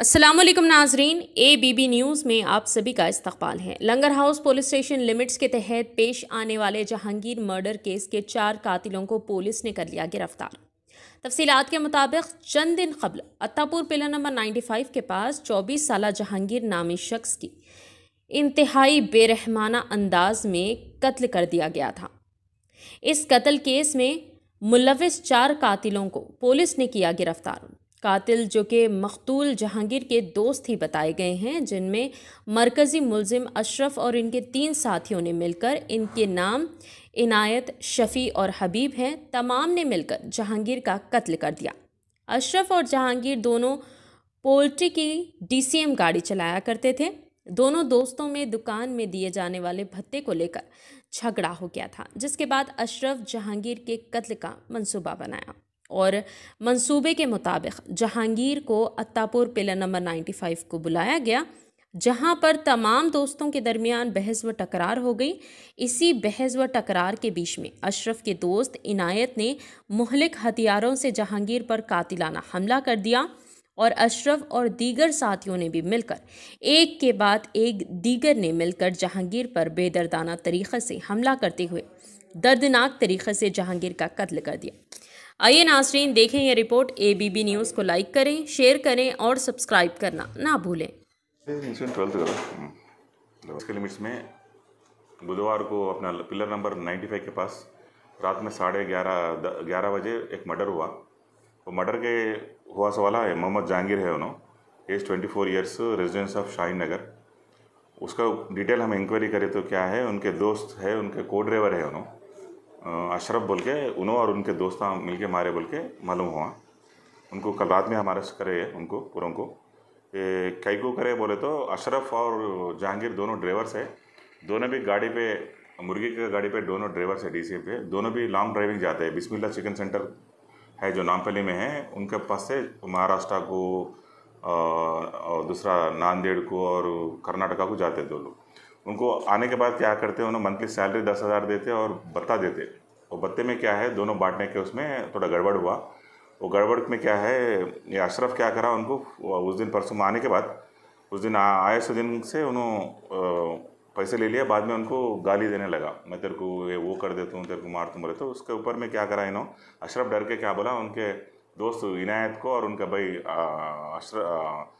असलम नाजरीन A B B news में आप सभी का इस्तबाल है Langar house police station limits के तहत पेश आने वाले जहांगीर मर्डर केस के चार कातिलों को पुलिस ने कर लिया गिरफ्तार तफसीत के मुताबिक चंद दिन कबल अत्तापुर पिलर नंबर 95 के पास 24 साल जहांगीर नामी शख्स की इंतहाई बेरहमाना अंदाज में कत्ल कर दिया गया था इस कत्ल केस में मुलविस चार कातिलों को पुलिस ने किया गिरफ्तार कातिल जो कि मखतूल जहांगीर के दोस्त ही बताए गए हैं जिनमें मरकज़ी मुलजिम अशरफ और इनके तीन साथियों ने मिलकर इनके नाम इनायत शफ़ी और हबीब हैं तमाम ने मिलकर जहांगीर का कत्ल कर दिया अशरफ और जहांगीर दोनों पोल्ट्री की डीसीएम गाड़ी चलाया करते थे दोनों दोस्तों में दुकान में दिए जाने वाले भत्ते को लेकर झगड़ा हो गया था जिसके बाद अशरफ जहांगीर के कत्ल का मंसूबा बनाया और मंसूबे के मुताबिक जहांगीर को अत्तापुर पिलर नंबर 95 को बुलाया गया जहां पर तमाम दोस्तों के दरमियान बहस व टकरार हो गई इसी बहस व टकरार के बीच में अशरफ के दोस्त इनायत ने महलिक हथियारों से जहांगीर पर कातिलाना हमला कर दिया और अशरफ और दीगर साथियों ने भी मिलकर एक के बाद एक दीगर ने मिलकर जहांगीर पर बेदर्दाना तरीक़े से हमला करते हुए दर्दनाक तरीक़े से जहांगीर का कत्ल कर दिया आइए नासरीन देखें यह रिपोर्ट एबीबी न्यूज़ को लाइक करें शेयर करें और सब्सक्राइब करना ना भूलें लिमिट्स हम्म। में बुधवार को अपना पिलर नंबर 95 के पास रात में साढ़े ग्यारह ग्यारह बजे एक मर्डर हुआ वो मर्डर के हुआ सवाल है मोहम्मद जहांगीर है उन्होंने age twenty four years residence of Shaheen Nagar उसका डिटेल हम इंक्वायरी करें तो क्या है उनके दोस्त है उनके को ड्राइवर है उन्होंने अशरफ बोल के उन्हों और उनके दोस्त हाँ मिल के मारे बोल के मालूम हुआ उनको कल रात में हमारे करे उनको पूरों को कई को करे बोले तो अशरफ और जहांगीर दोनों ड्राइवर्स है दोनों भी गाड़ी पे मुर्गी के गाड़ी पे दोनों ड्राइवर्स है डीसी पे दोनों भी लॉन्ग ड्राइविंग जाते हैं बिस्मिल्ला चिकन सेंटर है जो नामपली में है उनके पास से महाराष्ट्र को और दूसरा नांदेड़ को और कर्नाटका को जाते हैं दो लोग उनको आने के बाद क्या करते हैं उन्हें मंथली सैलरी दस हज़ार देते और भत्ता देते और भत्ते में क्या है दोनों बांटने के उसमें थोड़ा गड़बड़ हुआ वो गड़बड़ में क्या है ये अशरफ क्या करा उनको उस दिन परसों आने के बाद उस दिन आए से दिन से उन्होंने पैसे ले लिया बाद में उनको गाली देने लगा मैं तेरे को ये वो कर देता हूँ तेरे को मार तुम बोले तो उसके ऊपर में क्या करा इन्होंने अशरफ डर के क्या बोला उनके दोस्त इनायत को और उनका भाई अशरफ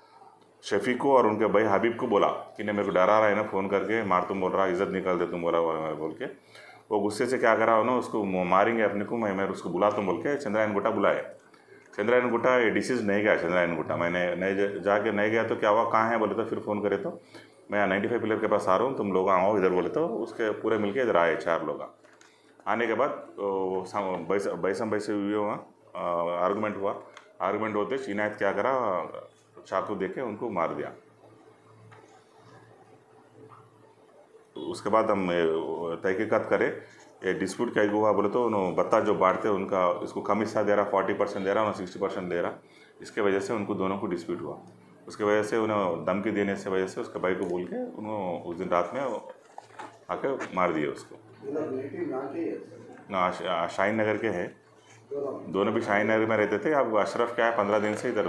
शफी को और उनके भाई हबीब को बोला कि नहीं मेरे को डरा रहा है ना फ़ोन करके मार तुम बोल रहा इज़्ज़त निकाल दे तुम बोला बोल के वो गुस्से से क्या कर रहा ना उसको मारेंगे अपने को मैं मैं उसको बुला तुम तो बोल के चंद्रायन गुट्टा बुलाया चंद्रायन गुट्टा ये डिसीज नहीं गया चंद्रायन गुट्टा मैंने नहीं जाके नहीं गया तो क्या हुआ कहाँ है बोले तो फिर फ़ोन करे तो मैं नाइन्टी फाइव पिलर के पास आ रहा हूँ तुम लोग आओ इधर बोले तो उसके पूरे मिलके इधर आए चार लोग आने के बाद बैसम बैसे हुए वहाँ आर्गूमेंट हुआ आर्गूमेंट होते इनायत क्या करा चाकू देके उनको मार दिया तो उसके बाद हम तहकीकत करें ये डिस्प्यूट क्या हुआ बोले तो उन्होंने बत्ता जो बांटते उनका इसको कम हिस्सा दे रहा फोर्टी परसेंट दे रहा उन्होंने सिक्सटी परसेंट दे रहा इसके वजह से उनको दोनों को डिस्प्यूट हुआ उसके वजह से उन्हें धमकी देने से वजह से उसके भाई को बोल के उन्होंने उस दिन रात में आके मार दिया उसको मतलब ना शाहीन नगर के हैं दोनों भी शाही नगर में रहते थे अब अशरफ क्या है पंद्रह दिन से इधर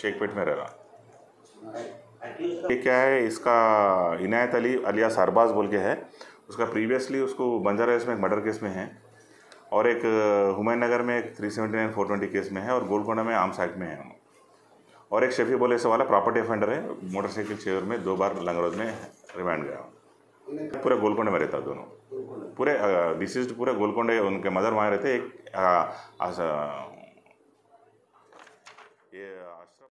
शेखपेट में रह रहा ये क्या है इसका इनायत अली अलिया सरबाज बोल के है उसका प्रीवियसली उसको बंजारा इसमें एक मर्डर केस में है और एक हुमायूं नगर में एक three seventy nine four twenty case में है और गोलकोंडा में आम साइड में है और एक शफी बोले से वाला प्रॉपर्टी अफेंडर है मोटरसाइकिल चेयर में दो बार लंगरोज में रिमांड गया पूरे गोलकोंडे में रहता दोनों पूरे डिसीज पूरे गोलकोंडे उनके मदर वहाँ रहते एक आ, आ, आ, ये